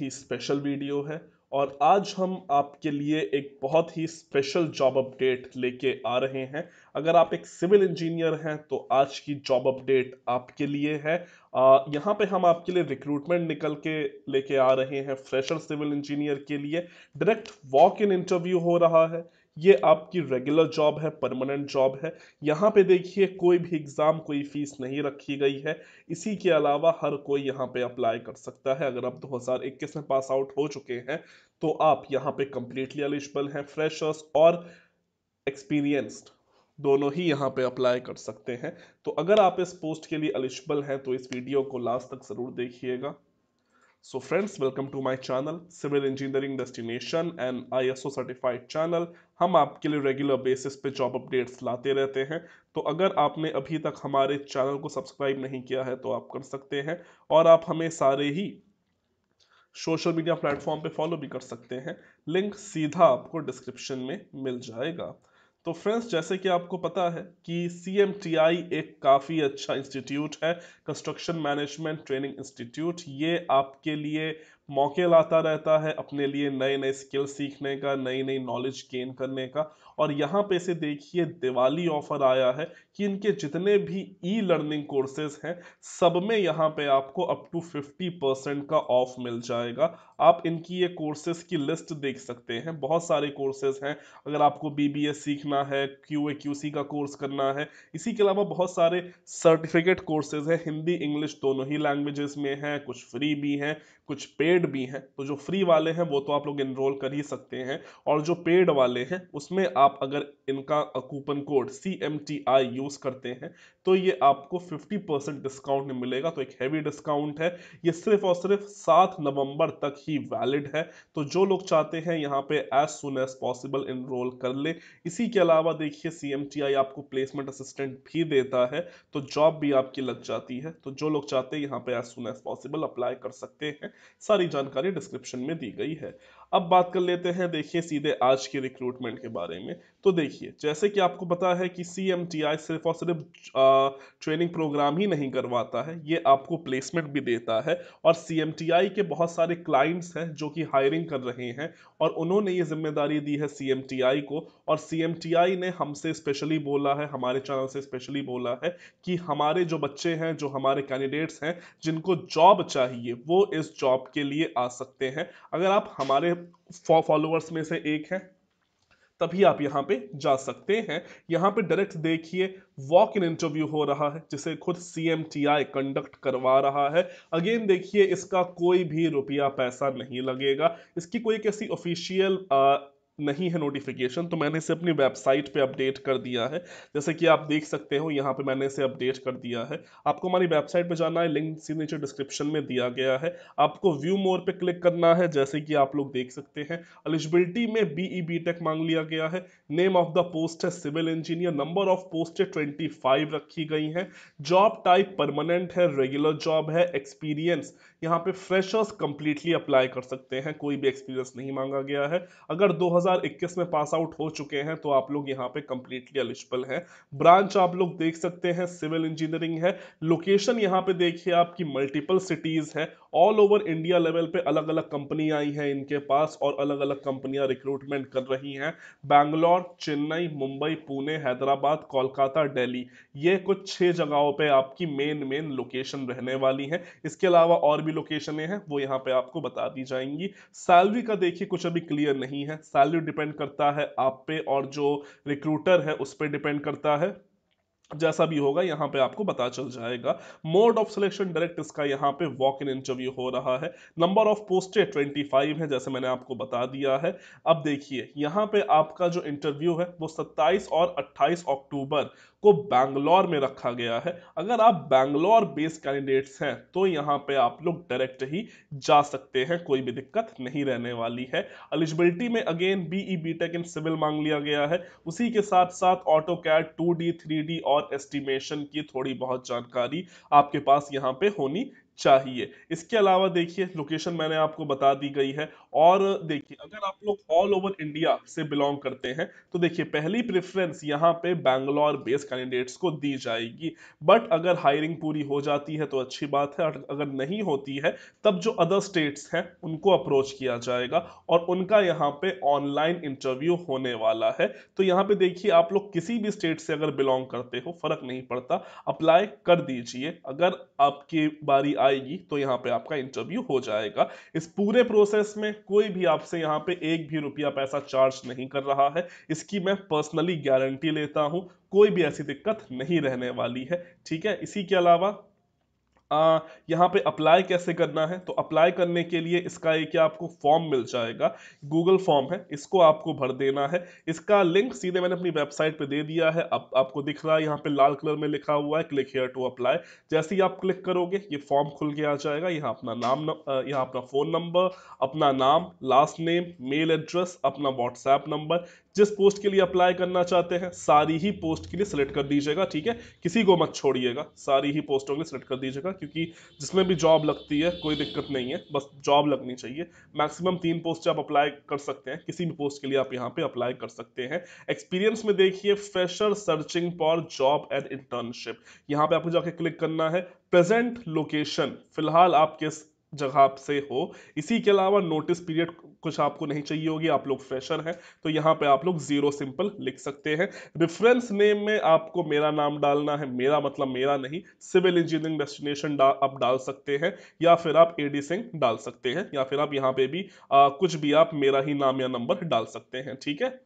ही special video है और आज हम आपके लिए एक बहुत ही स्पेशल जॉब अपडेट लेके आ रहे हैं अगर आप एक सिविल इंजीनियर हैं तो आज की जॉब अपडेट आपके लिए है यहाँ पे हम आपके लिए रिक्रूटमेंट निकल के लेके आ रहे हैं फ्रेशर सिविल इंजीनियर के लिए डायरेक्ट वॉक इन इंटरव्यू हो रहा है ये आपकी रेगुलर जॉब है परमानेंट जॉब है यहाँ पे देखिए कोई भी एग्ज़ाम कोई फीस नहीं रखी गई है इसी के अलावा हर कोई यहाँ पे अप्लाई कर सकता है अगर आप 2021 में पास आउट हो चुके हैं तो आप यहाँ पे कम्प्लीटली एलिजिबल हैं फ्रेशर्स और एक्सपीरियंस्ड दोनों ही यहाँ पे अप्लाई कर सकते हैं तो अगर आप इस पोस्ट के लिए एलिजिबल हैं तो इस वीडियो को लास्ट तक ज़रूर देखिएगा So friends, welcome to my channel Civil Engineering Destination and ISO certified channel हम आपके लिए रेगुलर बेसिस पे जॉब अपडेट्स लाते रहते हैं तो अगर आपने अभी तक हमारे चैनल को सब्सक्राइब नहीं किया है तो आप कर सकते हैं और आप हमें सारे ही सोशल मीडिया प्लेटफॉर्म पे फॉलो भी कर सकते हैं लिंक सीधा आपको डिस्क्रिप्शन में मिल जाएगा तो फ्रेंड्स जैसे कि आपको पता है कि सी एक काफ़ी अच्छा इंस्टीट्यूट है कंस्ट्रक्शन मैनेजमेंट ट्रेनिंग इंस्टीट्यूट ये आपके लिए मौके लाता रहता है अपने लिए नए नए स्किल सीखने का नई नई नॉलेज गेन करने का और यहाँ पे से देखिए दिवाली ऑफर आया है कि इनके जितने भी ई लर्निंग कोर्सेज हैं सब में यहाँ पे आपको अप टू फिफ्टी परसेंट का ऑफ मिल जाएगा आप इनकी ये कोर्सेज की लिस्ट देख सकते हैं बहुत सारे कोर्सेज हैं अगर आपको बी सीखना है क्यू ए का कोर्स करना है इसी के अलावा बहुत सारे सर्टिफिकेट कोर्सेज हैं हिंदी इंग्लिश दोनों ही लैंग्वेजेस में हैं कुछ फ्री भी हैं कुछ पेड पेड भी हैं तो जो फ्री वाले हैं वो तो आप लोग इनरोल कर ही सकते हैं और जो पेड वाले हैं उसमें आप अगर इनका coupon code C M T I use करते हैं तो ये आपको 50 परसेंट डिस्काउंट मिलेगा तो एक हैवी डिस्काउंट है ये सिर्फ और सिर्फ सात नवंबर तक ही वैलिड है तो जो लोग चाहते हैं यहाँ पे as soon as possible enroll कर ले इसी के अलावा देखिए सी एम टी आई आपको प्लेसमेंट असिस्टेंट भी देता है तो जॉब भी आपकी लग जाती है तो जो लोग चाहते हैं यहाँ पे as soon as possible apply कर सकते हैं सारी सारी जानकारी डिस्क्रिप्शन में दी गई है अब बात कर लेते हैं देखिए सीधे आज के रिक्रूटमेंट के बारे में तो देखिए जैसे कि आपको पता है कि सी सिर्फ और सिर्फ ट्रेनिंग प्रोग्राम ही नहीं करवाता है ये आपको प्लेसमेंट भी देता है और सी के बहुत सारे क्लाइंट्स हैं जो कि हायरिंग कर रहे हैं और उन्होंने ये जिम्मेदारी दी है सी को और सी ने हमसे स्पेशली बोला है हमारे चैनल से स्पेशली बोला है कि हमारे जो बच्चे हैं जो हमारे कैंडिडेट्स हैं जिनको जॉब चाहिए वो इस जॉब के लिए आ सकते हैं अगर आप हमारे फॉलोअर्स में से एक हैं तभी आप यहां पे जा सकते हैं यहां पे डायरेक्ट देखिए वॉक इन इंटरव्यू हो रहा है जिसे खुद सी कंडक्ट करवा रहा है अगेन देखिए इसका कोई भी रुपया पैसा नहीं लगेगा इसकी कोई कैसी ऑफिशियल नहीं है नोटिफिकेशन तो मैंने इसे अपनी वेबसाइट पे अपडेट कर दिया है जैसे कि आप देख सकते हो यहाँ पे मैंने इसे अपडेट कर दिया है आपको हमारी वेबसाइट पे जाना है लिंक सी नीचे डिस्क्रिप्शन में दिया गया है आपको व्यू मोर पे क्लिक करना है जैसे कि आप लोग देख सकते हैं एलिजिबिलिटी में बी ई बी टेक मांग लिया गया है नेम ऑफ द पोस्ट है civil engineer number of post है ट्वेंटी फाइव रखी गई है जॉब टाइप परमानेंट है रेगुलर जॉब है एक्सपीरियंस यहाँ पे फ्रेशर्स कंप्लीटली अप्लाई कर सकते हैं कोई भी एक्सपीरियंस नहीं मांगा गया है अगर दो 2021 में पास आउट हो चुके हैं तो आप लोग यहाँ पे कंप्लीटली एलिजिबल हैं ब्रांच आप लोग देख सकते हैं सिविल इंजीनियरिंग है लोकेशन यहाँ पे देखिए आपकी मल्टीपल सिटीज है ऑल ओवर इंडिया लेवल पे अलग अलग कंपनी आई हैं इनके पास और अलग अलग कंपनियां रिक्रूटमेंट कर रही हैं बैंगलोर चेन्नई मुंबई पुणे हैदराबाद कोलकाता दिल्ली ये कुछ छः जगहों पे आपकी मेन मेन लोकेशन रहने वाली हैं इसके अलावा और भी लोकेशनें हैं वो यहाँ पे आपको बता दी जाएंगी सैलरी का देखिए कुछ अभी क्लियर नहीं है सैलरी डिपेंड करता है आप पे और जो रिक्रूटर है उस पर डिपेंड करता है जैसा भी होगा यहाँ पे आपको पता चल जाएगा मोड ऑफ सिलेक्शन डायरेक्ट इसका यहाँ पे वॉक इन इंटरव्यू हो रहा है नंबर ऑफ ट्वेंटी 25 है जैसे मैंने आपको बता दिया है अब देखिए यहाँ पे आपका जो इंटरव्यू है वो 27 और 28 अक्टूबर को बैंगलोर में रखा गया है अगर आप बैंगलोर बेस्ड कैंडिडेट्स हैं तो यहाँ पे आप लोग डायरेक्ट ही जा सकते हैं कोई भी दिक्कत नहीं रहने वाली है एलिजिबिलिटी में again BE BTech in civil मांग लिया गया है उसी के साथ साथ AutoCAD two D three D और एस्टिमेशन की थोड़ी बहुत जानकारी आपके पास यहाँ पे होनी चाहिए इसके अलावा देखिए लोकेशन मैंने आपको बता दी गई है और देखिए अगर आप लोग ऑल ओवर इंडिया से बिलोंग करते हैं तो देखिए पहली प्रेफरेंस यहाँ पे बैंगलोर बेस्ड कैंडिडेट्स को दी जाएगी बट अगर हायरिंग पूरी हो जाती है तो अच्छी बात है अगर नहीं होती है तब जो अदर स्टेट्स हैं उनको अप्रोच किया जाएगा और उनका यहाँ पे ऑनलाइन इंटरव्यू होने वाला है तो यहाँ पे देखिए आप लोग किसी भी स्टेट से अगर बिलोंग करते हो फर्क नहीं पड़ता अप्लाई कर दीजिए अगर आपकी बारी आएगी तो यहाँ पे आपका इंटरव्यू हो जाएगा इस पूरे प्रोसेस में कोई भी आपसे यहाँ पे एक भी रुपया पैसा चार्ज नहीं कर रहा है इसकी मैं पर्सनली गारंटी लेता हूँ कोई भी ऐसी दिक्कत नहीं रहने वाली है ठीक है इसी के अलावा यहाँ पे अप्लाई कैसे करना है तो अप्लाई करने के लिए इसका एक आपको फॉर्म मिल जाएगा गूगल फॉर्म है इसको आपको भर देना है इसका लिंक सीधे मैंने अपनी वेबसाइट पे दे दिया है अब आपको दिख रहा है यहाँ पे लाल कलर में लिखा हुआ है क्लिक हेयर टू अप्लाई जैसे ही आप क्लिक करोगे ये फॉर्म खुल के आ जाएगा यहाँ अपना नाम यहाँ अपना फ़ोन नंबर अपना नाम लास्ट नेम मेल एड्रेस अपना व्हाट्सएप नंबर जिस पोस्ट के लिए अप्लाई करना चाहते हैं सारी ही पोस्ट के लिए सिलेक्ट कर दीजिएगा ठीक है किसी को मत छोड़िएगा सारी ही पोस्टों के लिए सिलेक्ट कर दीजिएगा क्योंकि जिसमें भी जॉब लगती है कोई दिक्कत नहीं है बस जॉब लगनी चाहिए मैक्सिमम तीन पोस्ट आप अप्लाई कर सकते हैं किसी भी पोस्ट के लिए आप यहाँ पे अप्लाई कर सकते हैं एक्सपीरियंस में देखिए fresher searching for job and internship यहाँ पे आपको जाके क्लिक करना है प्रेजेंट लोकेशन फिलहाल आप किस जगह से हो इसी के अलावा नोटिस पीरियड कुछ आपको नहीं चाहिए होगी आप लोग फ्रेशर हैं तो यहाँ पे आप लोग जीरो सिंपल लिख सकते हैं रेफरेंस नेम में आपको मेरा नाम डालना है मेरा मतलब मेरा नहीं सिविल इंजीनियरिंग डेस्टिनेशन डा, आप डाल सकते हैं या फिर आप एडी सिंह डाल सकते हैं या फिर आप यहाँ पे भी आ, कुछ भी आप मेरा ही नाम या नंबर डाल सकते हैं ठीक है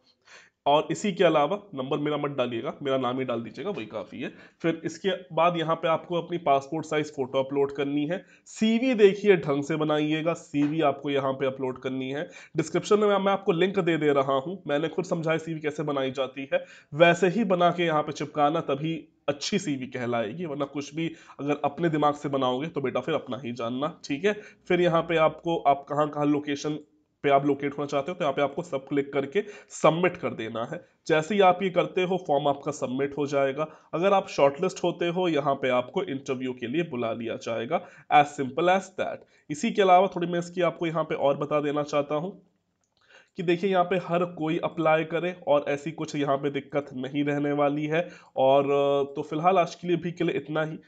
और इसी के अलावा नंबर मेरा मत डालिएगा मेरा नाम ही डाल दीजिएगा वही काफ़ी है फिर इसके बाद यहाँ पे आपको अपनी पासपोर्ट साइज फ़ोटो अपलोड करनी है सीवी देखिए ढंग से बनाइएगा सीवी आपको यहाँ पे अपलोड करनी है डिस्क्रिप्शन में मैं आपको लिंक दे दे रहा हूँ मैंने खुद समझाया सी कैसे बनाई जाती है वैसे ही बना के यहाँ पर चिपकाना तभी अच्छी सीवी कहलाएगी वरना कुछ भी अगर अपने दिमाग से बनाओगे तो बेटा फिर अपना ही जानना ठीक है फिर यहाँ पे आपको आप कहाँ कहाँ लोकेशन पे आप लोकेट होना चाहते हो तो यहाँ पे आपको सब क्लिक करके सबमिट कर देना है जैसे ही आप ये करते हो फॉर्म आपका सबमिट हो जाएगा अगर आप शॉर्टलिस्ट होते हो यहाँ पे आपको इंटरव्यू के लिए बुला लिया जाएगा एज सिंपल एज दैट इसी के अलावा थोड़ी मैं इसकी आपको यहाँ पे और बता देना चाहता हूँ कि देखिए यहाँ पे हर कोई अप्लाई करे और ऐसी कुछ यहाँ पे दिक्कत नहीं रहने वाली है और तो फिलहाल आज के लिए भी के लिए इतना ही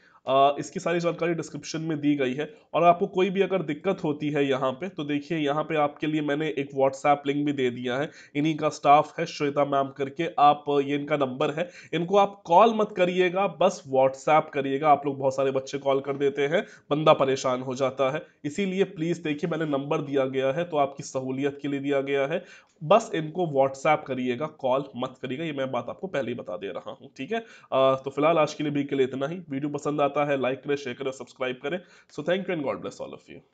इसकी सारी जानकारी डिस्क्रिप्शन में दी गई है और आपको कोई भी अगर दिक्कत होती है यहाँ पे तो देखिए यहाँ पे आपके लिए मैंने एक व्हाट्सएप लिंक भी दे दिया है इन्हीं का स्टाफ है श्वेता मैम करके आप ये इनका नंबर है इनको आप कॉल मत करिएगा बस व्हाट्सएप करिएगा आप लोग बहुत सारे बच्चे कॉल कर देते हैं बंदा परेशान हो जाता है इसीलिए प्लीज़ देखिए मैंने नंबर दिया गया है तो आपकी सहूलियत के लिए दिया गया है बस इनको व्हाट्सएप करिएगा कॉल मत करिएगा ये मैं बात आपको पहले ही बता दे रहा हूँ ठीक है तो फिलहाल आज के लिए भी के लिए इतना ही वीडियो पसंद आ आता है लाइक करें शेयर करें सब्सक्राइब करें so thank you and God bless all of you